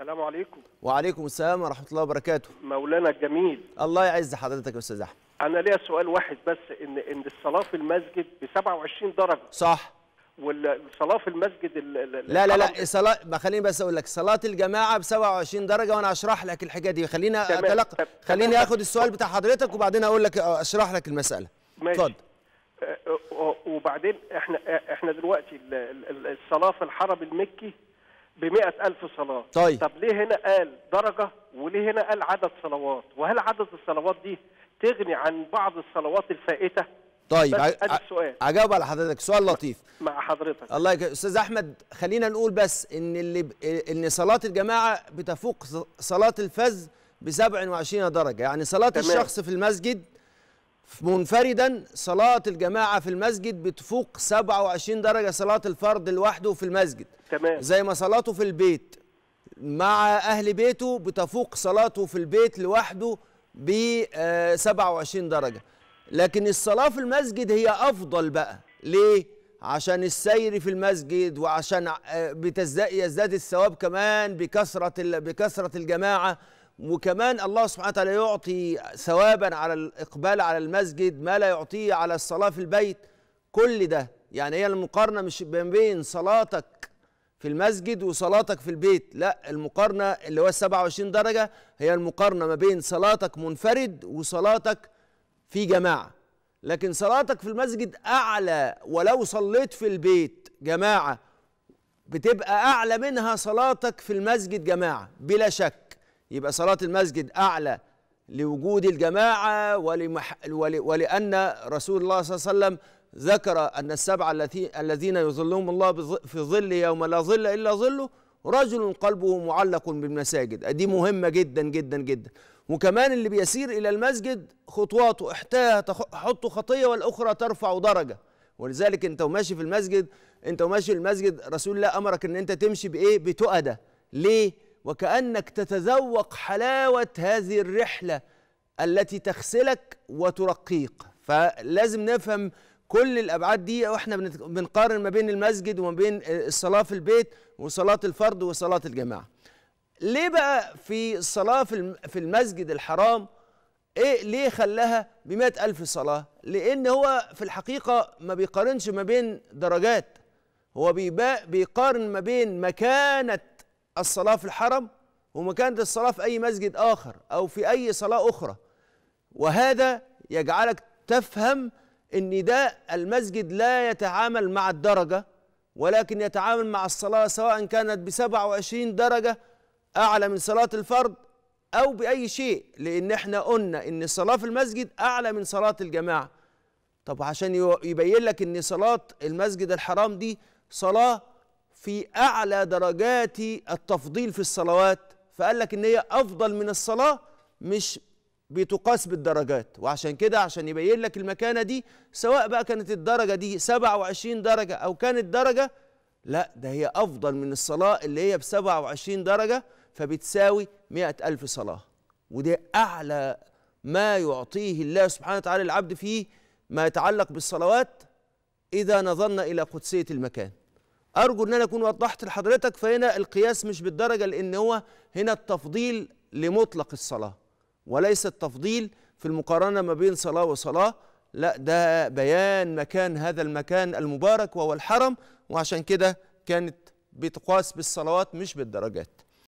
السلام عليكم وعليكم السلام ورحمه الله وبركاته مولانا الجميل الله يعز حضرتك يا استاذ احمد انا ليا سؤال واحد بس ان ان الصلاه في المسجد ب 27 درجه صح والصلاه في المسجد لا لا لا صلاه ما خليني بس اقول لك صلاه الجماعه ب 27 درجه وانا اشرح لك الحكايه دي خلينا اتلقى خليني اخد السؤال بتاع حضرتك وبعدين اقول لك اشرح لك المساله اتفضل وبعدين احنا احنا دلوقتي الصلاه في الحرم المكي ب ألف صلاة طيب طب ليه هنا قال درجة وليه هنا قال عدد صلوات وهل عدد الصلوات دي تغني عن بعض الصلوات الفائتة طيب ع... اجاوب على حضرتك سؤال لطيف مع حضرتك الله يك... استاذ احمد خلينا نقول بس ان اللي ان صلاه الجماعه بتفوق صلاه الفذ ب 27 درجه يعني صلاه تمام. الشخص في المسجد منفردا صلاة الجماعة في المسجد بتفوق 27 درجة صلاة الفرد لوحده في المسجد تمام زي ما صلاته في البيت مع أهل بيته بتفوق صلاته في البيت لوحده ب 27 آه، درجة لكن الصلاة في المسجد هي أفضل بقى ليه؟ عشان السير في المسجد وعشان آه، يزداد الثواب كمان بكثرة بكثرة الجماعة وكمان الله سبحانه وتعالى يعطي ثوابا على الإقبال على المسجد ما لا يعطيه على الصلاة في البيت كل ده يعني هي المقارنة مش بين صلاتك في المسجد وصلاتك في البيت لا المقارنة اللي هو 27 درجة هي المقارنة ما بين صلاتك منفرد وصلاتك في جماعة لكن صلاتك في المسجد أعلى ولو صليت في البيت جماعة بتبقى أعلى منها صلاتك في المسجد جماعة بلا شك يبقى صلاة المسجد أعلى لوجود الجماعة ولمح ول ولأن رسول الله صلى الله عليه وسلم ذكر أن السبعة الذين يظلهم الله في ظل يوم لا ظل إلا ظله رجل قلبه معلق بالمساجد دي مهمة جدا جدا جدا وكمان اللي بيسير إلى المسجد خطواته إحداها تحط خطية والأخرى ترفع درجة ولذلك أنت وماشي في المسجد أنت وماشي في المسجد رسول الله أمرك أن أنت تمشي بإيه بتؤدة ليه وكأنك تتذوق حلاوة هذه الرحلة التي تغسلك وترقيك فلازم نفهم كل الابعاد دي واحنا بنقارن ما بين المسجد وما بين آه، الصلاه في البيت وصلاه الفرد وصلاه الجماعه ليه بقى في الصلاه في المسجد الحرام ايه ليه خلاها بمئة ألف صلاة؟ لأن هو في الحقيقة ما بيقارنش ما بين درجات هو بيقارن ما بين مكانة الصلاة في الحرم ومكانة الصلاة في أي مسجد آخر أو في أي صلاة أخرى وهذا يجعلك تفهم أن ده المسجد لا يتعامل مع الدرجة ولكن يتعامل مع الصلاة سواء كانت ب 27 درجة أعلى من صلاة الفرد أو بأي شيء لأن احنا قلنا أن الصلاة في المسجد أعلى من صلاة الجماعة طب عشان يبين لك أن صلاة المسجد الحرام دي صلاة في أعلى درجات التفضيل في الصلوات فقال لك إن هي أفضل من الصلاة مش بتقاس بالدرجات وعشان كده عشان يبين لك المكانة دي سواء بقى كانت الدرجة دي 27 درجة أو كانت درجة لا ده هي أفضل من الصلاة اللي هي ب 27 درجة فبتساوي 100 ألف صلاة وده أعلى ما يعطيه الله سبحانه وتعالى العبد فيه ما يتعلق بالصلوات إذا نظرنا إلى قدسية المكان ارجو ان انا اكون وضحت لحضرتك فهنا القياس مش بالدرجه لان هو هنا التفضيل لمطلق الصلاه وليس التفضيل في المقارنه ما بين صلاه وصلاه لا ده بيان مكان هذا المكان المبارك وهو الحرم وعشان كده كانت بتقاس بالصلوات مش بالدرجات